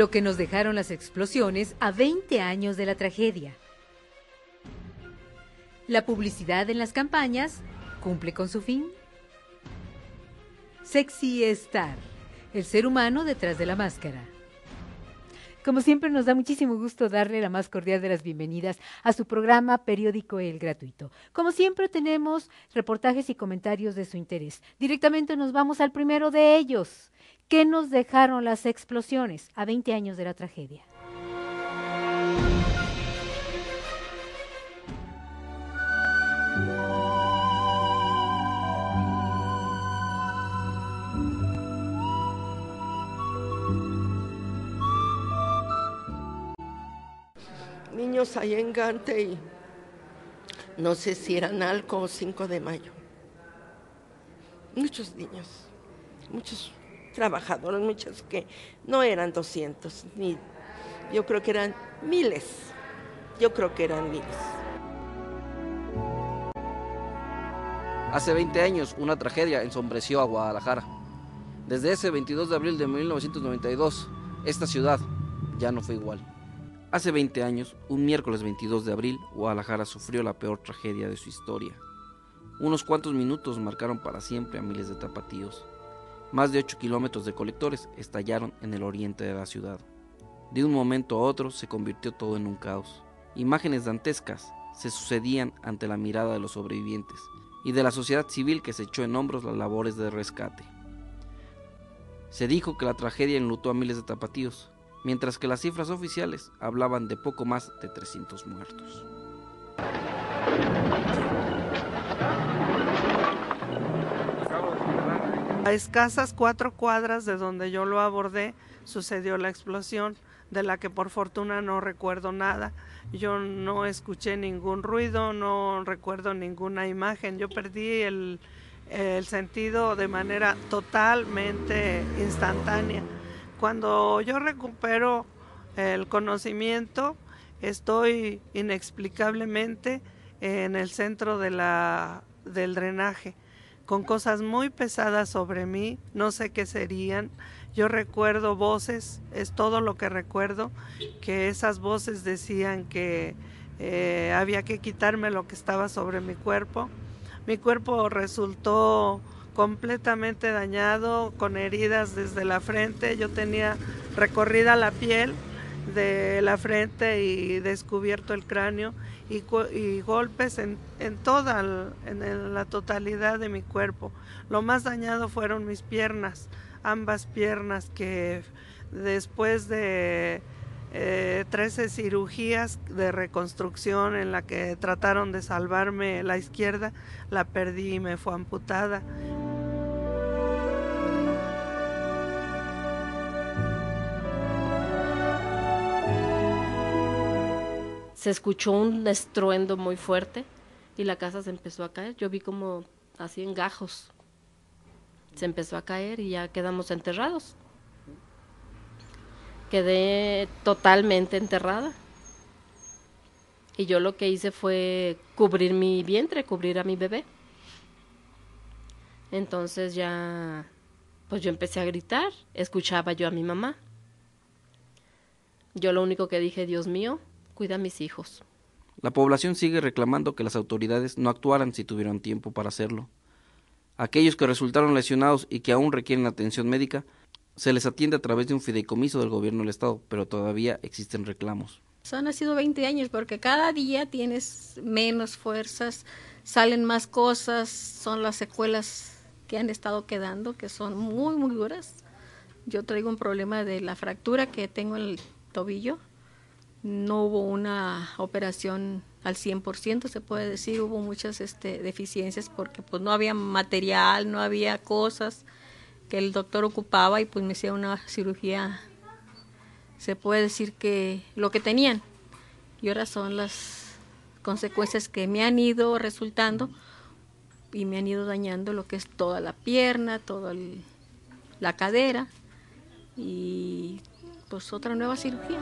lo que nos dejaron las explosiones a 20 años de la tragedia. La publicidad en las campañas cumple con su fin. Sexy Star, el ser humano detrás de la máscara. Como siempre, nos da muchísimo gusto darle la más cordial de las bienvenidas a su programa Periódico El Gratuito. Como siempre, tenemos reportajes y comentarios de su interés. Directamente nos vamos al primero de ellos, ¿Qué nos dejaron las explosiones a 20 años de la tragedia? Niños ahí en Gante y no sé si eran algo o 5 de mayo. Muchos niños, muchos trabajadores, muchos que no eran 200, ni yo creo que eran miles, yo creo que eran miles. Hace 20 años una tragedia ensombreció a Guadalajara. Desde ese 22 de abril de 1992, esta ciudad ya no fue igual. Hace 20 años, un miércoles 22 de abril, Guadalajara sufrió la peor tragedia de su historia. Unos cuantos minutos marcaron para siempre a miles de tapatíos. Más de 8 kilómetros de colectores estallaron en el oriente de la ciudad. De un momento a otro se convirtió todo en un caos. Imágenes dantescas se sucedían ante la mirada de los sobrevivientes y de la sociedad civil que se echó en hombros las labores de rescate. Se dijo que la tragedia enlutó a miles de tapatíos, mientras que las cifras oficiales hablaban de poco más de 300 muertos. A escasas cuatro cuadras de donde yo lo abordé sucedió la explosión, de la que por fortuna no recuerdo nada. Yo no escuché ningún ruido, no recuerdo ninguna imagen. Yo perdí el, sentido de manera totalmente instantánea. Cuando yo recupero el conocimiento, estoy inexplicablemente en el centro del drenaje con cosas muy pesadas sobre mí, no sé qué serían. Yo recuerdo voces, es todo lo que recuerdo, que esas voces decían que eh, había que quitarme lo que estaba sobre mi cuerpo. Mi cuerpo resultó completamente dañado, con heridas desde la frente. Yo tenía recorrida la piel de la frente y descubierto el cráneo y, golpes en, en toda en la totalidad de mi cuerpo. Lo más dañado fueron mis piernas, ambas piernas que después de 13 eh, cirugías de reconstrucción en la que trataron de salvarme la izquierda, la perdí y me fue amputada. se escuchó un estruendo muy fuerte y la casa se empezó a caer. Yo vi como así en gajos. Se empezó a caer y ya quedamos enterrados. Quedé totalmente enterrada. Y yo lo que hice fue cubrir mi vientre, cubrir a mi bebé. Entonces ya, pues yo empecé a gritar, escuchaba yo a mi mamá. Yo lo único que dije, Dios mío, cuida a mis hijos. La población sigue reclamando que las autoridades no actuaran si tuvieron tiempo para hacerlo. Aquellos que resultaron lesionados y que aún requieren atención médica, se les atiende a través de un fideicomiso del gobierno del estado, pero todavía existen reclamos. Son sido 20 años porque cada día tienes menos fuerzas, salen más cosas, son las secuelas que han estado quedando, que son muy, muy duras. Yo traigo un problema de la fractura que tengo en el tobillo, no hubo una operación al 100%, se puede decir, hubo muchas este, deficiencias porque pues no había material, no había cosas que el doctor ocupaba y pues me hacía una cirugía, se puede decir que lo que tenían. Y ahora son las consecuencias que me han ido resultando y me han ido dañando lo que es toda la pierna, toda la cadera y pues otra nueva cirugía.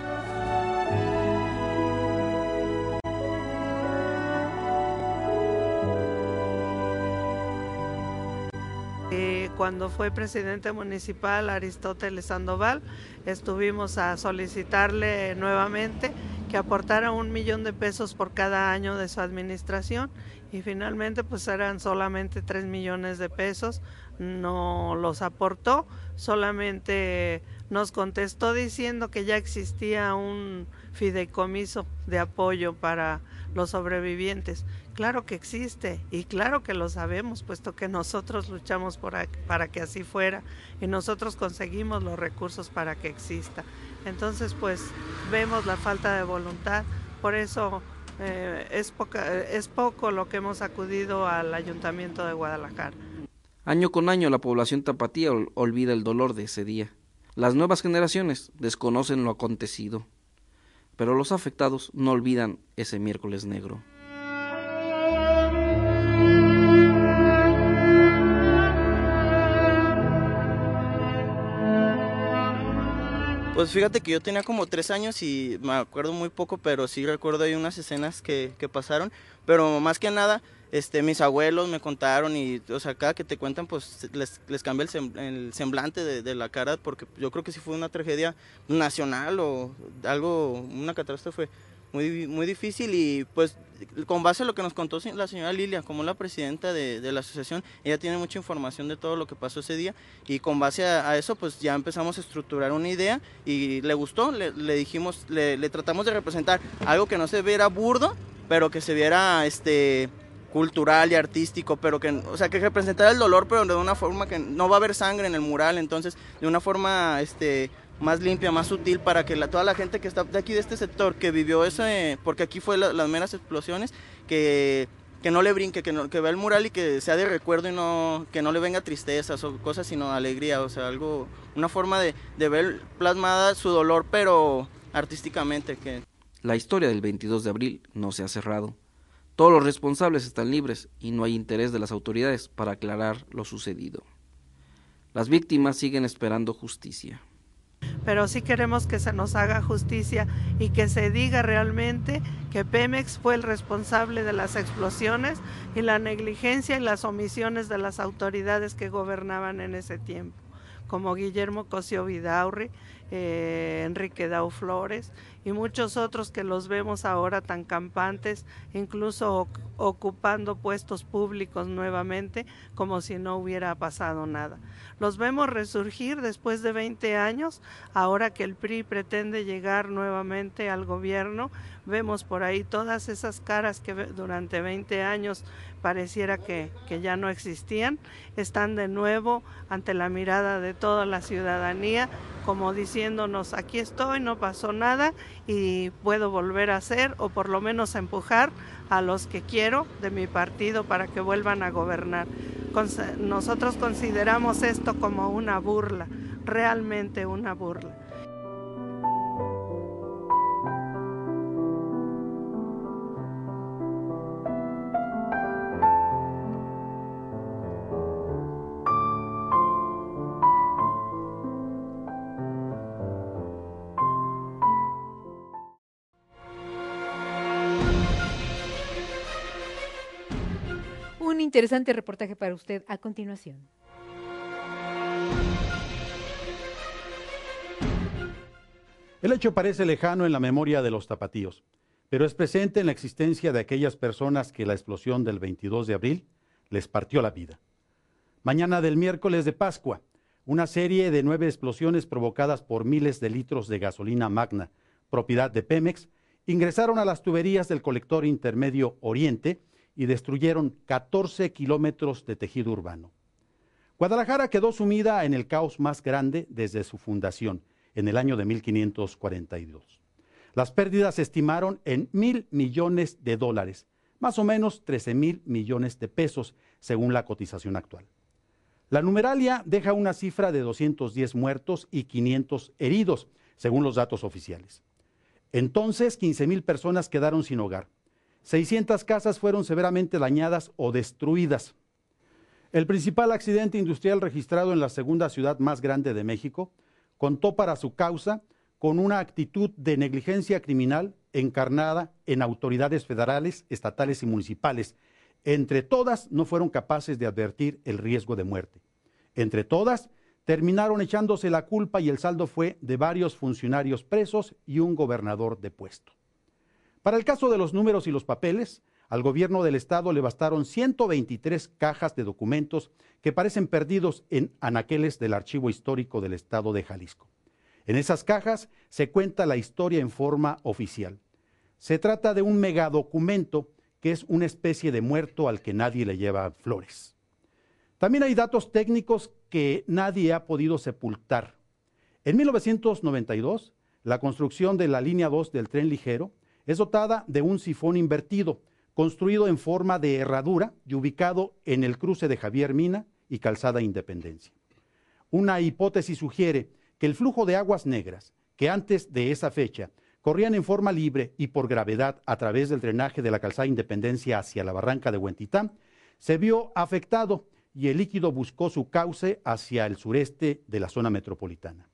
cuando fue presidente municipal Aristóteles Sandoval, estuvimos a solicitarle nuevamente que aportara un millón de pesos por cada año de su administración y finalmente pues eran solamente tres millones de pesos, no los aportó, solamente nos contestó diciendo que ya existía un fideicomiso de apoyo para los sobrevivientes, claro que existe y claro que lo sabemos, puesto que nosotros luchamos para que así fuera y nosotros conseguimos los recursos para que exista. Entonces, pues vemos la falta de voluntad, por eso eh, es, es poco lo que hemos acudido al Ayuntamiento de Guadalajara. Año con año la población tapatía olvida el dolor de ese día. Las nuevas generaciones desconocen lo acontecido, pero los afectados no olvidan ese miércoles negro. Pues fíjate que yo tenía como tres años y me acuerdo muy poco, pero sí recuerdo ahí unas escenas que, pasaron. Pero más que nada, este, mis abuelos me contaron y, o sea, cada que te cuentan, pues les, les cambia el, el semblante de, de, la cara, porque yo creo que sí fue una tragedia nacional o algo, una catástrofe muy, muy difícil y pues con base a lo que nos contó la señora Lilia, como la presidenta de, la asociación, ella tiene mucha información de todo lo que pasó ese día y con base a, eso pues ya empezamos a estructurar una idea y le gustó, le, dijimos, le, le, tratamos de representar algo que no se viera burdo, pero que se viera este cultural y artístico, pero que, o sea, que representara el dolor, pero de una forma que no va a haber sangre en el mural, entonces de una forma, este, más limpia, más sutil, para que la, toda la gente que está de aquí, de este sector, que vivió eso, porque aquí fue las meras explosiones, que, que no le brinque, que, que vea el mural y que sea de recuerdo y no, que no le venga tristezas o cosas, sino alegría, o sea, algo, una forma de, de ver plasmada su dolor, pero artísticamente. Que... La historia del 22 de abril no se ha cerrado. Todos los responsables están libres y no hay interés de las autoridades para aclarar lo sucedido. Las víctimas siguen esperando justicia pero sí queremos que se nos haga justicia y que se diga realmente que Pemex fue el responsable de las explosiones y la negligencia y las omisiones de las autoridades que gobernaban en ese tiempo como Guillermo Cosío Vidaurri, eh, Enrique Dau Flores y muchos otros que los vemos ahora tan campantes, incluso ocupando puestos públicos nuevamente como si no hubiera pasado nada. Los vemos resurgir después de 20 años, ahora que el PRI pretende llegar nuevamente al gobierno, vemos por ahí todas esas caras que durante 20 años pareciera que, que ya no existían, están de nuevo ante la mirada de toda la ciudadanía, como diciéndonos, aquí estoy, no pasó nada y puedo volver a hacer o por lo menos empujar a los que quiero de mi partido para que vuelvan a gobernar. Nosotros consideramos esto como una burla, realmente una burla. interesante reportaje para usted a continuación. El hecho parece lejano en la memoria de los tapatíos, pero es presente en la existencia de aquellas personas que la explosión del 22 de abril les partió la vida. Mañana del miércoles de Pascua, una serie de nueve explosiones provocadas por miles de litros de gasolina magna, propiedad de Pemex, ingresaron a las tuberías del colector intermedio Oriente y destruyeron 14 kilómetros de tejido urbano. Guadalajara quedó sumida en el caos más grande desde su fundación, en el año de 1542. Las pérdidas se estimaron en mil millones de dólares, más o menos 13 mil millones de pesos, según la cotización actual. La numeralia deja una cifra de 210 muertos y 500 heridos, según los datos oficiales. Entonces, 15 mil personas quedaron sin hogar, 600 casas fueron severamente dañadas o destruidas. El principal accidente industrial registrado en la segunda ciudad más grande de México contó para su causa con una actitud de negligencia criminal encarnada en autoridades federales, estatales y municipales. Entre todas no fueron capaces de advertir el riesgo de muerte. Entre todas terminaron echándose la culpa y el saldo fue de varios funcionarios presos y un gobernador depuesto. Para el caso de los números y los papeles, al gobierno del estado le bastaron 123 cajas de documentos que parecen perdidos en anaqueles del Archivo Histórico del Estado de Jalisco. En esas cajas se cuenta la historia en forma oficial. Se trata de un megadocumento que es una especie de muerto al que nadie le lleva flores. También hay datos técnicos que nadie ha podido sepultar. En 1992, la construcción de la línea 2 del tren ligero es dotada de un sifón invertido, construido en forma de herradura y ubicado en el cruce de Javier Mina y Calzada Independencia. Una hipótesis sugiere que el flujo de aguas negras, que antes de esa fecha corrían en forma libre y por gravedad a través del drenaje de la Calzada Independencia hacia la barranca de Huentitán, se vio afectado y el líquido buscó su cauce hacia el sureste de la zona metropolitana.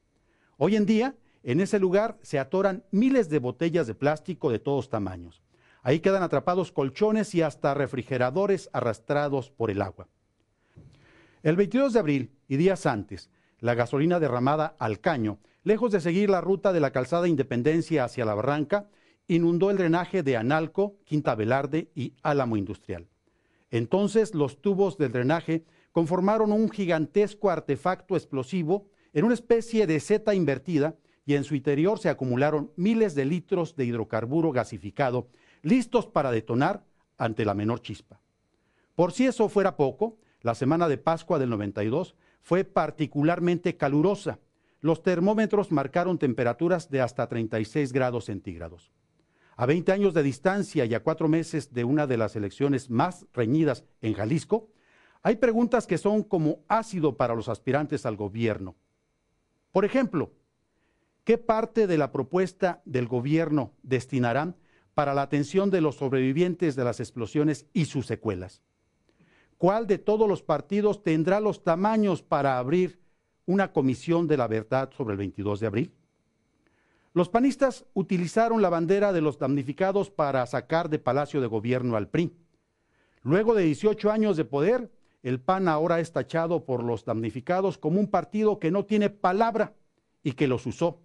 Hoy en día, en ese lugar se atoran miles de botellas de plástico de todos tamaños. Ahí quedan atrapados colchones y hasta refrigeradores arrastrados por el agua. El 22 de abril y días antes, la gasolina derramada al caño, lejos de seguir la ruta de la calzada Independencia hacia la barranca, inundó el drenaje de Analco, Quinta Velarde y Álamo Industrial. Entonces los tubos del drenaje conformaron un gigantesco artefacto explosivo en una especie de seta invertida y en su interior se acumularon miles de litros de hidrocarburo gasificado listos para detonar ante la menor chispa. Por si eso fuera poco, la semana de Pascua del 92 fue particularmente calurosa. Los termómetros marcaron temperaturas de hasta 36 grados centígrados. A 20 años de distancia y a cuatro meses de una de las elecciones más reñidas en Jalisco, hay preguntas que son como ácido para los aspirantes al gobierno. Por ejemplo, ¿Qué parte de la propuesta del gobierno destinarán para la atención de los sobrevivientes de las explosiones y sus secuelas? ¿Cuál de todos los partidos tendrá los tamaños para abrir una comisión de la verdad sobre el 22 de abril? Los panistas utilizaron la bandera de los damnificados para sacar de Palacio de Gobierno al PRI. Luego de 18 años de poder, el PAN ahora es tachado por los damnificados como un partido que no tiene palabra y que los usó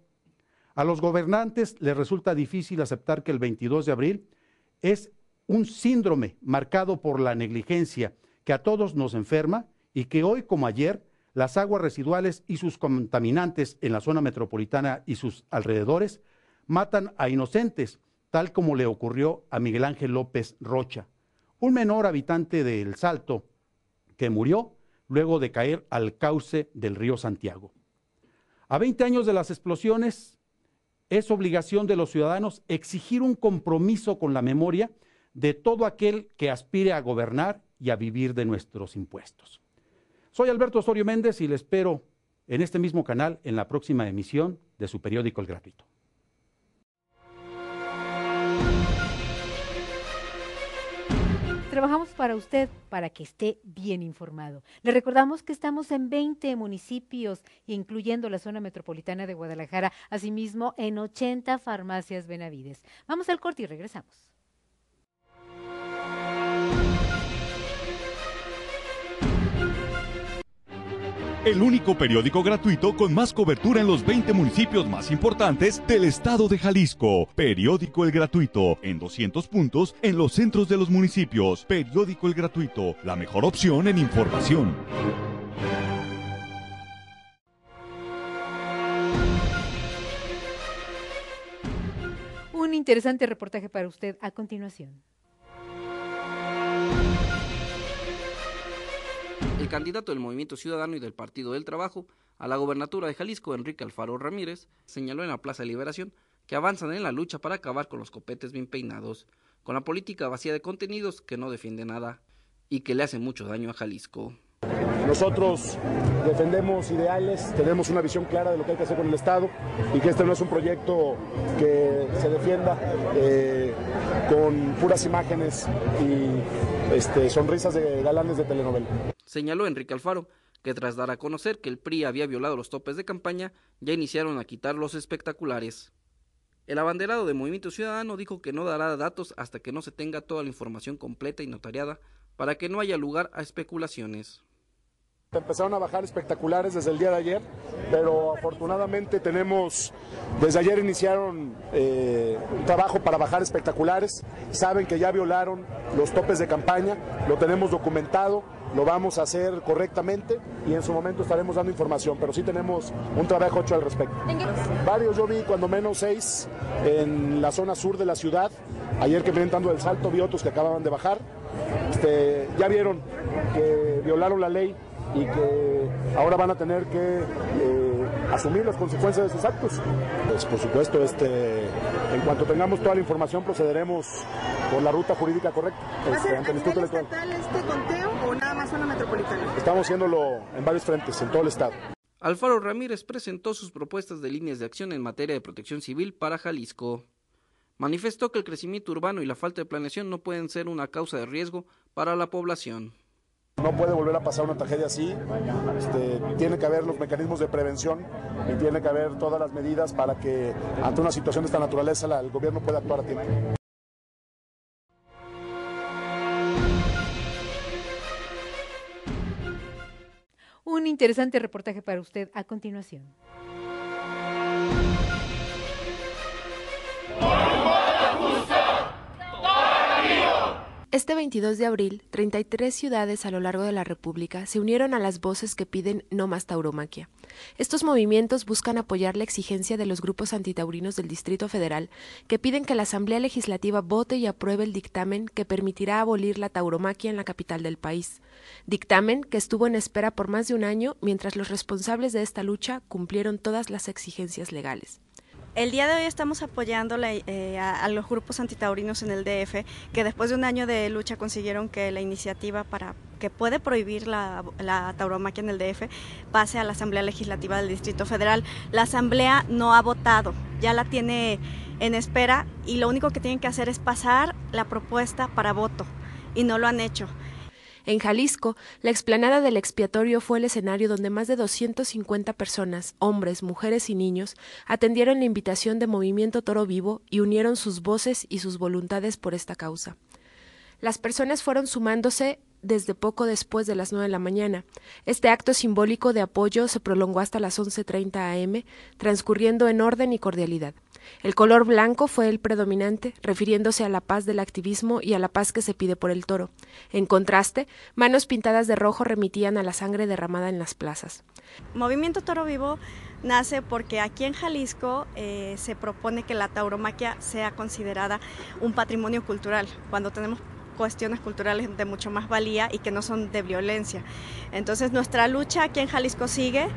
a los gobernantes les resulta difícil aceptar que el 22 de abril es un síndrome marcado por la negligencia que a todos nos enferma y que hoy como ayer las aguas residuales y sus contaminantes en la zona metropolitana y sus alrededores matan a inocentes, tal como le ocurrió a Miguel Ángel López Rocha, un menor habitante del Salto que murió luego de caer al cauce del río Santiago. A 20 años de las explosiones, es obligación de los ciudadanos exigir un compromiso con la memoria de todo aquel que aspire a gobernar y a vivir de nuestros impuestos. Soy Alberto Osorio Méndez y le espero en este mismo canal en la próxima emisión de su periódico El Gratuito. Trabajamos para usted para que esté bien informado. Le recordamos que estamos en 20 municipios, incluyendo la zona metropolitana de Guadalajara, asimismo en 80 farmacias Benavides. Vamos al corte y regresamos. el único periódico gratuito con más cobertura en los 20 municipios más importantes del estado de Jalisco. Periódico El Gratuito, en 200 puntos en los centros de los municipios. Periódico El Gratuito, la mejor opción en información. Un interesante reportaje para usted a continuación. candidato del Movimiento Ciudadano y del Partido del Trabajo a la gobernatura de Jalisco, Enrique Alfaro Ramírez, señaló en la Plaza de Liberación que avanzan en la lucha para acabar con los copetes bien peinados, con la política vacía de contenidos que no defiende nada y que le hace mucho daño a Jalisco. Nosotros defendemos ideales, tenemos una visión clara de lo que hay que hacer con el Estado y que este no es un proyecto que se defienda eh, con puras imágenes y este, sonrisas de galanes de telenovela. Señaló Enrique Alfaro que tras dar a conocer que el PRI había violado los topes de campaña, ya iniciaron a quitar los espectaculares. El abanderado de Movimiento Ciudadano dijo que no dará datos hasta que no se tenga toda la información completa y notariada para que no haya lugar a especulaciones. Empezaron a bajar espectaculares desde el día de ayer, pero afortunadamente tenemos, desde ayer iniciaron un eh, trabajo para bajar espectaculares, saben que ya violaron los topes de campaña, lo tenemos documentado, lo vamos a hacer correctamente y en su momento estaremos dando información, pero sí tenemos un trabajo hecho al respecto. Varios yo vi cuando menos seis en la zona sur de la ciudad, ayer que vienen dando el salto vi otros que acababan de bajar, este, ya vieron que violaron la ley y que ahora van a tener que eh, asumir las consecuencias de sus actos. Pues por supuesto, este, en cuanto tengamos toda la información procederemos por la ruta jurídica correcta. ¿Va a este, el este conteo o nada más la metropolitana? Estamos haciéndolo en varios frentes, en todo el estado. Alfaro Ramírez presentó sus propuestas de líneas de acción en materia de protección civil para Jalisco. Manifestó que el crecimiento urbano y la falta de planeación no pueden ser una causa de riesgo para la población. No puede volver a pasar una tragedia así. Este, tiene que haber los mecanismos de prevención y tiene que haber todas las medidas para que ante una situación de esta naturaleza el gobierno pueda actuar a tiempo. Un interesante reportaje para usted a continuación. Este 22 de abril, 33 ciudades a lo largo de la República se unieron a las voces que piden no más tauromaquia. Estos movimientos buscan apoyar la exigencia de los grupos antitaurinos del Distrito Federal que piden que la Asamblea Legislativa vote y apruebe el dictamen que permitirá abolir la tauromaquia en la capital del país. Dictamen que estuvo en espera por más de un año mientras los responsables de esta lucha cumplieron todas las exigencias legales. El día de hoy estamos apoyando eh, a, los grupos antitaurinos en el DF, que después de un año de lucha consiguieron que la iniciativa para que puede prohibir la, la tauromaquia en el DF pase a la Asamblea Legislativa del Distrito Federal. La Asamblea no ha votado, ya la tiene en espera y lo único que tienen que hacer es pasar la propuesta para voto y no lo han hecho. En Jalisco, la explanada del expiatorio fue el escenario donde más de 250 personas, hombres, mujeres y niños, atendieron la invitación de Movimiento Toro Vivo y unieron sus voces y sus voluntades por esta causa. Las personas fueron sumándose desde poco después de las 9 de la mañana. Este acto simbólico de apoyo se prolongó hasta las 11.30 am, transcurriendo en orden y cordialidad. El color blanco fue el predominante, refiriéndose a la paz del activismo y a la paz que se pide por el toro. En contraste, manos pintadas de rojo remitían a la sangre derramada en las plazas. Movimiento Toro Vivo nace porque aquí en Jalisco eh, se propone que la tauromaquia sea considerada un patrimonio cultural, cuando tenemos cuestiones culturales de mucho más valía y que no son de violencia. Entonces nuestra lucha aquí en Jalisco sigue.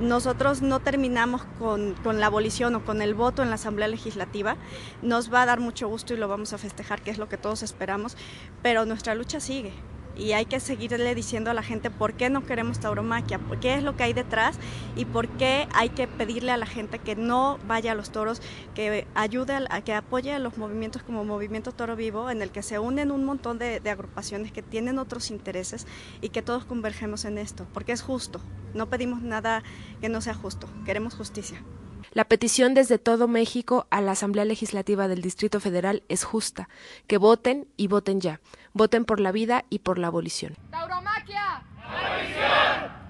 Nosotros no terminamos con, la abolición o con el voto en la Asamblea Legislativa. Nos va a dar mucho gusto y lo vamos a festejar, que es lo que todos esperamos, pero nuestra lucha sigue y hay que seguirle diciendo a la gente por qué no queremos tauromaquia, por qué es lo que hay detrás y por qué hay que pedirle a la gente que no vaya a los toros, que ayude a que apoye a los movimientos como Movimiento Toro Vivo, en el que se unen un montón de, de agrupaciones que tienen otros intereses y que todos convergemos en esto, porque es justo. No pedimos nada que no sea justo, queremos justicia. La petición desde todo México a la Asamblea Legislativa del Distrito Federal es justa. Que voten y voten ya. Voten por la vida y por la abolición. ¡Tauromaquia! ¡Abolición!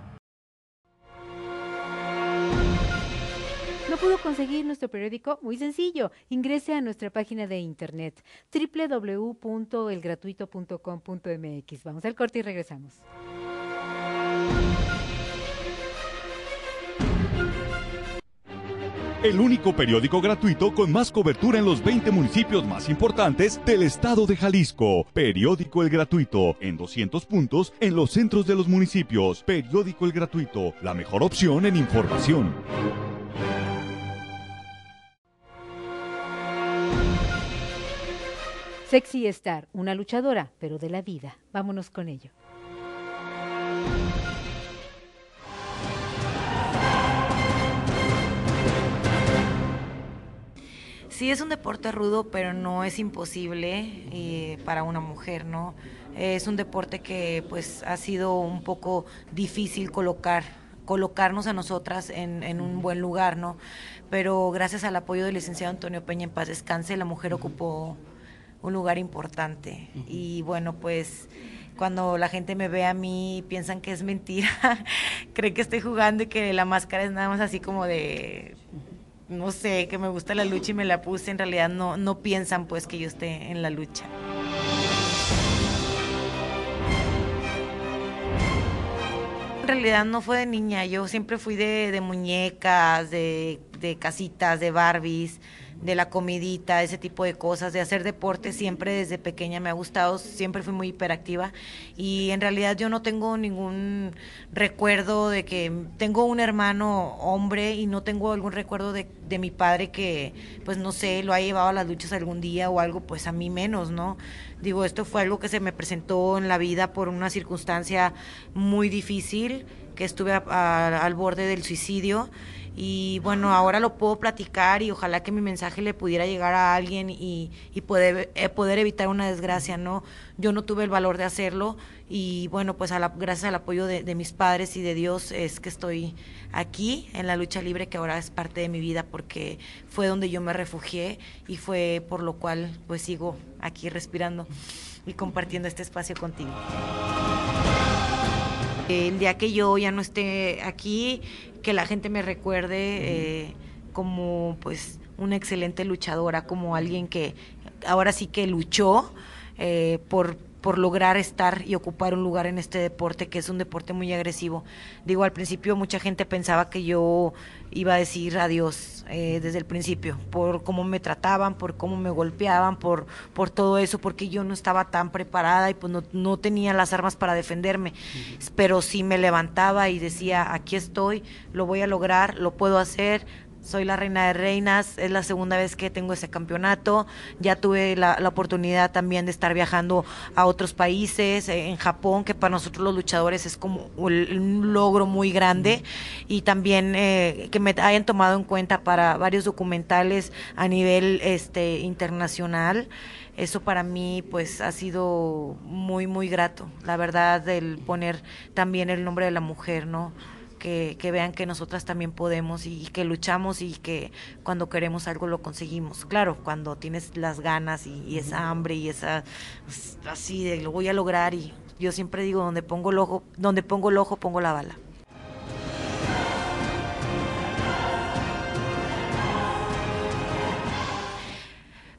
¿No pudo conseguir nuestro periódico? Muy sencillo. Ingrese a nuestra página de internet www.elgratuito.com.mx. Vamos al corte y regresamos. el único periódico gratuito con más cobertura en los 20 municipios más importantes del estado de Jalisco. Periódico El Gratuito, en 200 puntos en los centros de los municipios. Periódico El Gratuito, la mejor opción en información. Sexy estar una luchadora, pero de la vida. Vámonos con ello. sí es un deporte rudo, pero no es imposible eh, para una mujer, ¿no? Es un deporte que pues ha sido un poco difícil colocar colocarnos a nosotras en, un buen lugar, ¿no? Pero gracias al apoyo del licenciado Antonio Peña en paz descanse, la mujer ocupó un lugar importante. Y bueno, pues cuando la gente me ve a mí piensan que es mentira, creen que estoy jugando y que la máscara es nada más así como de no sé, que me gusta la lucha y me la puse, en realidad no, no piensan pues que yo esté en la lucha. En realidad no fue de niña, yo siempre fui de, muñecas, de, de casitas, de Barbies de la comidita, ese tipo de cosas, de hacer deporte, siempre desde pequeña me ha gustado, siempre fui muy hiperactiva y en realidad yo no tengo ningún recuerdo de que tengo un hermano hombre y no tengo algún recuerdo de, mi padre que, pues no sé, lo ha llevado a las luchas algún día o algo, pues a mí menos, ¿no? Digo, esto fue algo que se me presentó en la vida por una circunstancia muy difícil, que estuve al borde del suicidio y bueno, ahora lo puedo platicar y ojalá que mi mensaje le pudiera llegar a alguien y, y poder, eh, poder evitar una desgracia, ¿no? Yo no tuve el valor de hacerlo y bueno, pues a la, gracias al apoyo de, de, mis padres y de Dios es que estoy aquí en la lucha libre que ahora es parte de mi vida porque fue donde yo me refugié y fue por lo cual pues sigo aquí respirando y compartiendo este espacio contigo. El día que yo ya no esté aquí, que la gente me recuerde eh, como pues una excelente luchadora, como alguien que ahora sí que luchó eh, por por lograr estar y ocupar un lugar en este deporte, que es un deporte muy agresivo. Digo, al principio mucha gente pensaba que yo iba a decir adiós eh, desde el principio, por cómo me trataban, por cómo me golpeaban, por, por todo eso, porque yo no estaba tan preparada y pues no, no tenía las armas para defenderme. Pero sí me levantaba y decía, aquí estoy, lo voy a lograr, lo puedo hacer, soy la reina de reinas, es la segunda vez que tengo ese campeonato, ya tuve la, oportunidad también de estar viajando a otros países, eh, en Japón, que para nosotros los luchadores es como un logro muy grande, y también eh, que me hayan tomado en cuenta para varios documentales a nivel este, internacional. Eso para mí pues ha sido muy, muy grato, la verdad, el poner también el nombre de la mujer, ¿no? que, vean que nosotras también podemos y, que luchamos y que cuando queremos algo lo conseguimos. Claro, cuando tienes las ganas y, y esa hambre y esa pues, así de lo voy a lograr y yo siempre digo donde pongo el ojo, donde pongo el ojo pongo la bala.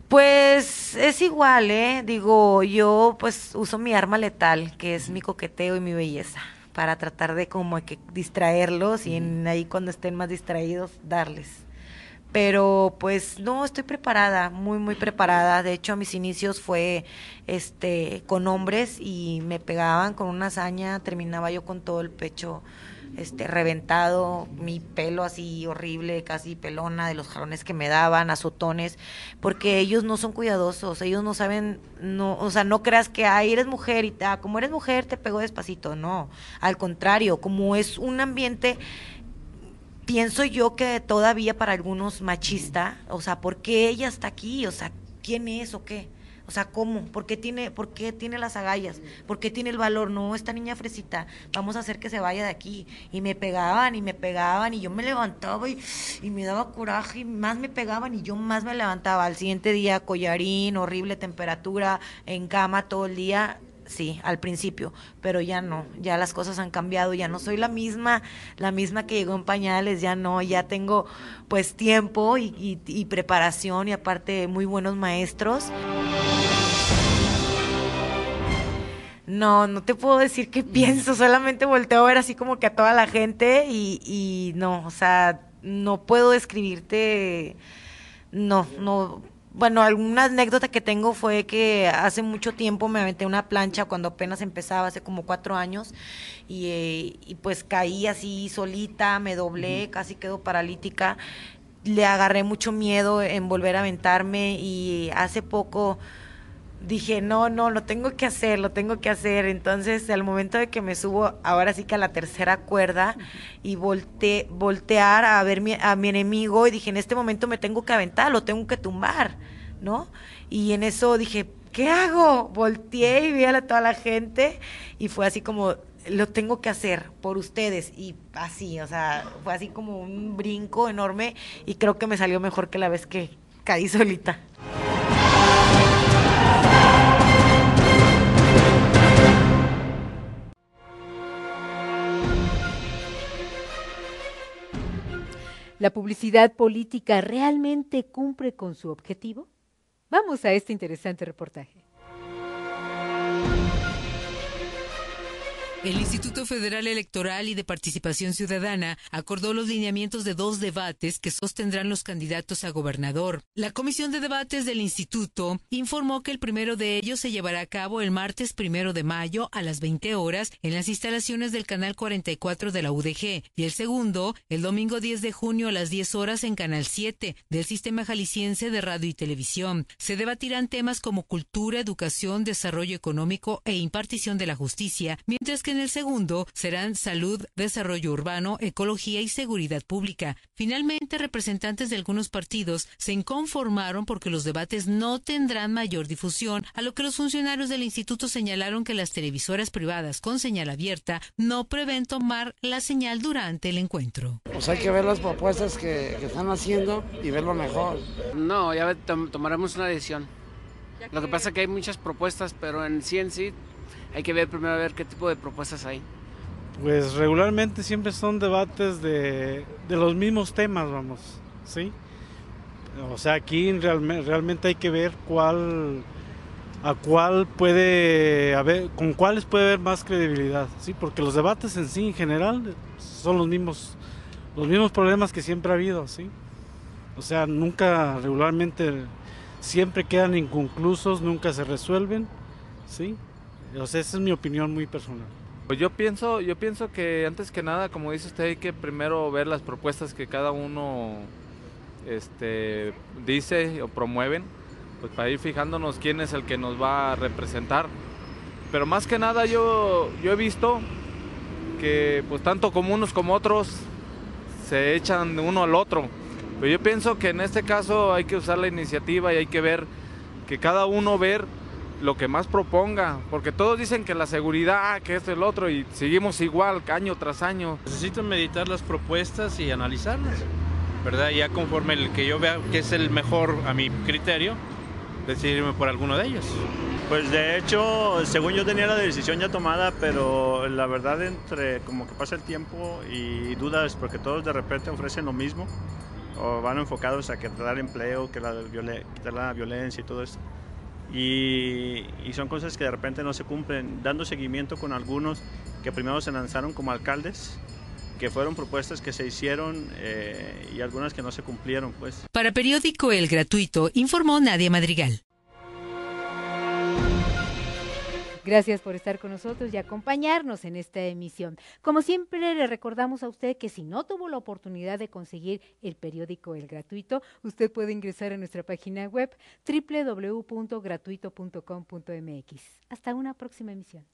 Pues es igual, ¿eh? Digo, yo pues uso mi arma letal, que es mi coqueteo y mi belleza para tratar de como que distraerlos y en, ahí cuando estén más distraídos darles. Pero pues no, estoy preparada, muy muy preparada. De hecho, a mis inicios fue este con hombres y me pegaban con una hazaña, terminaba yo con todo el pecho este, reventado, mi pelo así horrible, casi pelona de los jarrones que me daban, azotones, porque ellos no son cuidadosos, ellos no saben, no, o sea, no creas que, ay, eres mujer y como eres mujer te pego despacito, no, al contrario, como es un ambiente pienso yo que todavía para algunos machista, o sea, ¿por qué ella está aquí? O sea, ¿quién es o qué? O sea, ¿cómo? ¿Por qué tiene, por qué tiene las agallas? ¿Por qué tiene el valor? No, esta niña fresita, vamos a hacer que se vaya de aquí. Y me pegaban y me pegaban y yo me levantaba y, y me daba coraje y más me pegaban y yo más me levantaba. Al siguiente día, collarín, horrible temperatura, en cama todo el día, sí, al principio, pero ya no, ya las cosas han cambiado, ya no soy la misma, la misma que llegó en pañales, ya no, ya tengo pues tiempo y, preparación y aparte muy buenos maestros. No, no te puedo decir qué mm. pienso, solamente volteo a ver así como que a toda la gente y, y no, o sea, no puedo describirte, no, no, bueno, alguna anécdota que tengo fue que hace mucho tiempo me aventé una plancha cuando apenas empezaba, hace como cuatro años, y, eh, pues caí así solita, me doblé, casi quedo paralítica. Le agarré mucho miedo en volver a aventarme y hace poco dije, no, no, lo tengo que hacer, lo tengo que hacer. Entonces, al momento de que me subo, ahora sí que a la tercera cuerda, y volte, voltear a ver a mi enemigo, y dije, en este momento me tengo que aventar, lo tengo que tumbar, ¿no? Y en eso dije, ¿qué hago? Volteé y vi a toda la gente, y fue así como lo tengo que hacer por ustedes y así, o sea, fue así como un brinco enorme y creo que me salió mejor que la vez que caí solita. ¿La publicidad política realmente cumple con su objetivo? Vamos a este interesante reportaje. El Instituto Federal Electoral y de Participación Ciudadana acordó los lineamientos de dos debates que sostendrán los candidatos a gobernador. La Comisión de Debates del Instituto informó que el primero de ellos se llevará a cabo el martes primero de mayo a las 20 horas en las instalaciones del Canal 44 de la UDG y el segundo el domingo 10 de junio a las 10 horas en Canal 7 del Sistema Jalisciense de Radio y Televisión. Se debatirán temas como cultura, educación, desarrollo económico e impartición de la justicia, mientras que en el segundo serán salud, desarrollo urbano, ecología y seguridad pública. Finalmente, representantes de algunos partidos se inconformaron porque los debates no tendrán mayor difusión, a lo que los funcionarios del instituto señalaron que las televisoras privadas con señal abierta no prevén tomar la señal durante el encuentro. Pues hay que ver las propuestas que, están haciendo y ver lo mejor. No, ya tomaremos una decisión. Lo que pasa es que hay muchas propuestas, pero en sí hay que ver primero a ver qué tipo de propuestas hay. Pues regularmente siempre son debates de, los mismos temas, vamos, ¿sí? O sea, aquí realmente hay que ver cuál, a cuál puede con cuáles puede haber más credibilidad, ¿sí? Porque los debates en sí, en general, son los mismos, los mismos problemas que siempre ha habido, ¿sí? O sea, nunca regularmente, siempre quedan inconclusos, nunca se resuelven, ¿sí? esa es mi opinión muy personal. Pues yo pienso, yo pienso que antes que nada, como dice usted, hay que primero ver las propuestas que cada uno este, dice o promueven, pues para ir fijándonos quién es el que nos va a representar. Pero más que nada yo, yo he visto que pues tanto como unos como otros se echan de uno al otro. Pero yo pienso que en este caso hay que usar la iniciativa y hay que ver que cada uno ver lo que más proponga, porque todos dicen que la seguridad, ah, que esto el otro, y seguimos igual año tras año. Necesito meditar las propuestas y analizarlas, ¿verdad? Ya conforme el que yo vea que es el mejor a mi criterio, decidirme por alguno de ellos. Pues de hecho, según yo tenía la decisión ya tomada, pero la verdad entre como que pasa el tiempo y dudas, porque todos de repente ofrecen lo mismo, o van enfocados a que dar empleo, que la, quitar la violencia y todo esto. Y, son cosas que de repente no se cumplen, dando seguimiento con algunos que primero se lanzaron como alcaldes que fueron propuestas que se hicieron eh, y algunas que no se cumplieron, pues. Para periódico El Gratuito informó Nadia Madrigal. Gracias por estar con nosotros y acompañarnos en esta emisión. Como siempre, le recordamos a usted que si no tuvo la oportunidad de conseguir el periódico El Gratuito, usted puede ingresar a nuestra página web www.gratuito.com.mx. Hasta una próxima emisión.